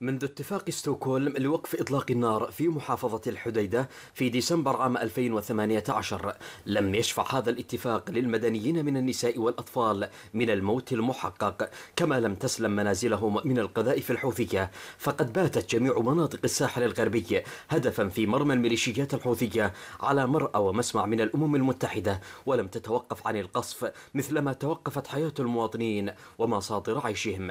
منذ اتفاق ستوكهولم لوقف إطلاق النار في محافظة الحديدة في ديسمبر عام 2018 لم يشفع هذا الاتفاق للمدنيين من النساء والأطفال من الموت المحقق كما لم تسلم منازلهم من القذائف الحوثية فقد باتت جميع مناطق الساحل الغربي هدفا في مرمى الميليشيات الحوثية على مرأى ومسمع من الأمم المتحدة ولم تتوقف عن القصف مثلما توقفت حياة المواطنين ومصادر عيشهم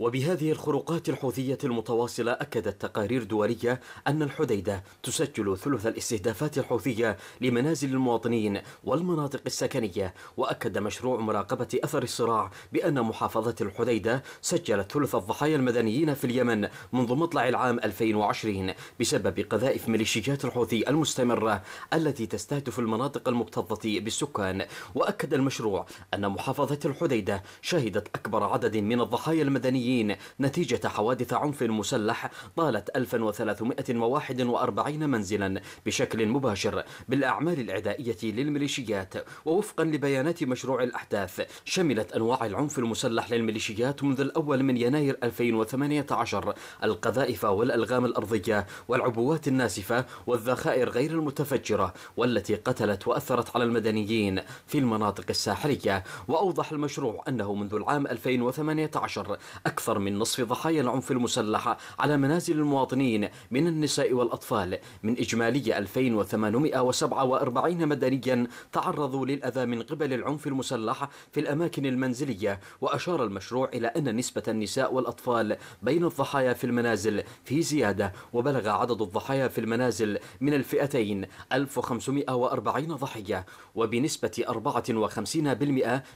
وبهذه الخروقات الحوثية المتواصلة أكدت تقارير دولية أن الحديدة تسجل ثلث الاستهدافات الحوثية لمنازل المواطنين والمناطق السكنية وأكد مشروع مراقبة أثر الصراع بأن محافظة الحديدة سجلت ثلث الضحايا المدنيين في اليمن منذ مطلع العام 2020 بسبب قذائف ميليشيات الحوثي المستمرة التي تستهدف المناطق المكتظة بالسكان وأكد المشروع أن محافظة الحديدة شهدت أكبر عدد من الضحايا المدنيين السوريين نتيجة حوادث عنف مسلح طالت 1341 منزلا بشكل مباشر بالأعمال الإعدائية للميليشيات ووفقا لبيانات مشروع الأحداث شملت أنواع العنف المسلح للميليشيات منذ الأول من يناير 2018 القذائف والألغام الأرضية والعبوات الناسفة والذخائر غير المتفجرة والتي قتلت وأثرت على المدنيين في المناطق الساحلية وأوضح المشروع أنه منذ العام 2018 أكثر أكثر من نصف ضحايا العنف المسلح على منازل المواطنين من النساء والأطفال من إجمالي 2847 مدنيا تعرضوا للأذى من قبل العنف المسلح في الأماكن المنزلية وأشار المشروع إلى أن نسبة النساء والأطفال بين الضحايا في المنازل في زيادة وبلغ عدد الضحايا في المنازل من الفئتين 1540 ضحية وبنسبة 54%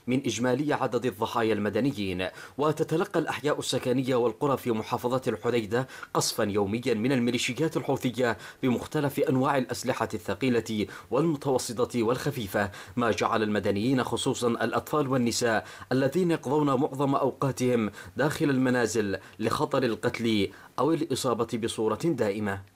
من إجمالي عدد الضحايا المدنيين وتتلقى الأحياء السكنية والقرى في محافظة الحديدة قصفا يوميا من الميليشيات الحوثية بمختلف أنواع الأسلحة الثقيلة والمتوسطة والخفيفة ما جعل المدنيين خصوصا الأطفال والنساء الذين يقضون معظم أوقاتهم داخل المنازل لخطر القتل أو الإصابة بصورة دائمة